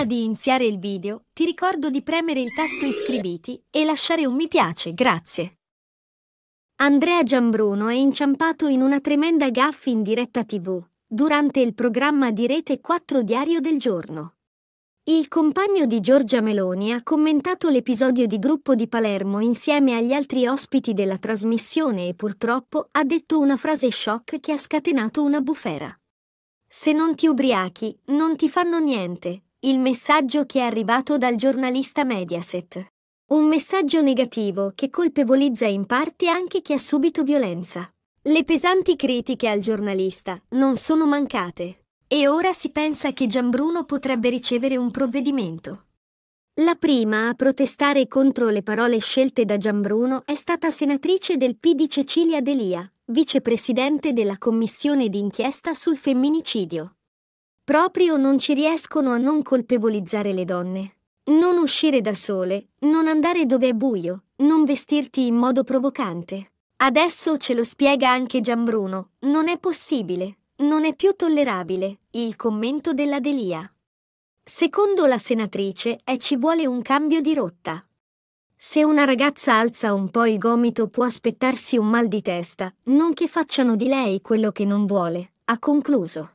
Prima di iniziare il video, ti ricordo di premere il tasto iscriviti e lasciare un mi piace, grazie. Andrea Giambruno è inciampato in una tremenda gaffa in diretta tv, durante il programma di Rete 4 Diario del Giorno. Il compagno di Giorgia Meloni ha commentato l'episodio di Gruppo di Palermo insieme agli altri ospiti della trasmissione e purtroppo ha detto una frase shock che ha scatenato una bufera. Se non ti ubriachi, non ti fanno niente, il messaggio che è arrivato dal giornalista Mediaset. Un messaggio negativo che colpevolizza in parte anche chi ha subito violenza. Le pesanti critiche al giornalista non sono mancate. E ora si pensa che Gianbruno potrebbe ricevere un provvedimento. La prima a protestare contro le parole scelte da Gianbruno è stata senatrice del PD Cecilia Delia, vicepresidente della commissione d'inchiesta sul femminicidio. Proprio non ci riescono a non colpevolizzare le donne. Non uscire da sole, non andare dove è buio, non vestirti in modo provocante. Adesso ce lo spiega anche Gianbruno, non è possibile, non è più tollerabile, il commento della Delia. Secondo la senatrice è eh, ci vuole un cambio di rotta. Se una ragazza alza un po' il gomito può aspettarsi un mal di testa, non che facciano di lei quello che non vuole, ha concluso.